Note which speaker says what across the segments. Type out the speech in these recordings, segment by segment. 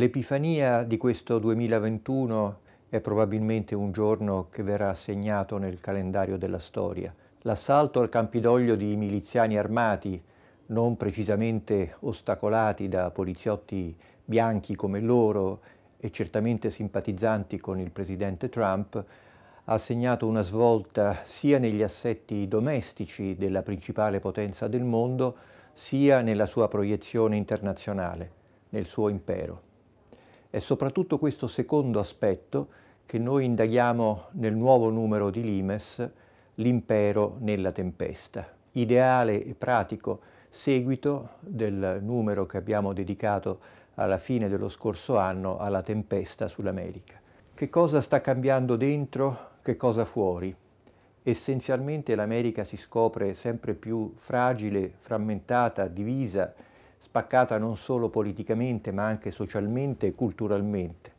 Speaker 1: L'Epifania di questo 2021 è probabilmente un giorno che verrà segnato nel calendario della storia. L'assalto al Campidoglio di miliziani armati, non precisamente ostacolati da poliziotti bianchi come loro e certamente simpatizzanti con il presidente Trump, ha segnato una svolta sia negli assetti domestici della principale potenza del mondo, sia nella sua proiezione internazionale, nel suo impero. È soprattutto questo secondo aspetto che noi indaghiamo nel nuovo numero di Limes, L'impero nella tempesta, ideale e pratico seguito del numero che abbiamo dedicato alla fine dello scorso anno alla tempesta sull'America. Che cosa sta cambiando dentro, che cosa fuori? Essenzialmente l'America si scopre sempre più fragile, frammentata, divisa, spaccata non solo politicamente ma anche socialmente e culturalmente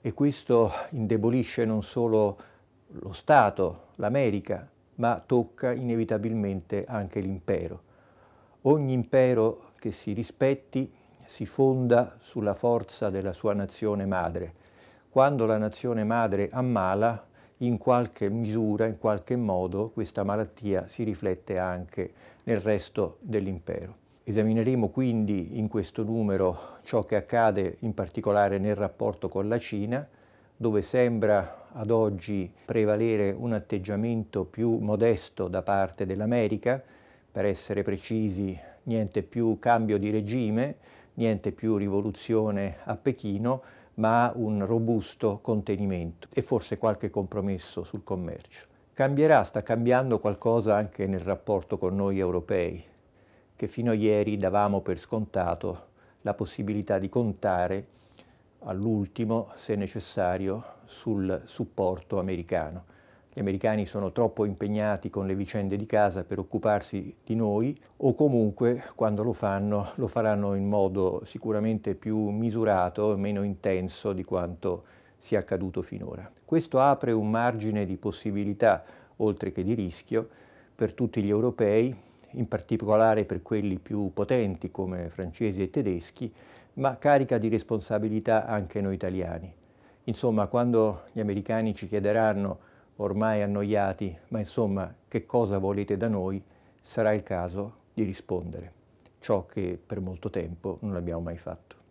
Speaker 1: e questo indebolisce non solo lo Stato, l'America, ma tocca inevitabilmente anche l'impero. Ogni impero che si rispetti si fonda sulla forza della sua nazione madre. Quando la nazione madre ammala, in qualche misura, in qualche modo, questa malattia si riflette anche nel resto dell'impero. Esamineremo quindi in questo numero ciò che accade in particolare nel rapporto con la Cina, dove sembra ad oggi prevalere un atteggiamento più modesto da parte dell'America, per essere precisi niente più cambio di regime, niente più rivoluzione a Pechino, ma un robusto contenimento e forse qualche compromesso sul commercio. Cambierà, sta cambiando qualcosa anche nel rapporto con noi europei che fino a ieri davamo per scontato la possibilità di contare all'ultimo, se necessario, sul supporto americano. Gli americani sono troppo impegnati con le vicende di casa per occuparsi di noi o comunque quando lo fanno lo faranno in modo sicuramente più misurato e meno intenso di quanto sia accaduto finora. Questo apre un margine di possibilità, oltre che di rischio, per tutti gli europei in particolare per quelli più potenti come francesi e tedeschi, ma carica di responsabilità anche noi italiani. Insomma, quando gli americani ci chiederanno, ormai annoiati, ma insomma, che cosa volete da noi, sarà il caso di rispondere, ciò che per molto tempo non abbiamo mai fatto.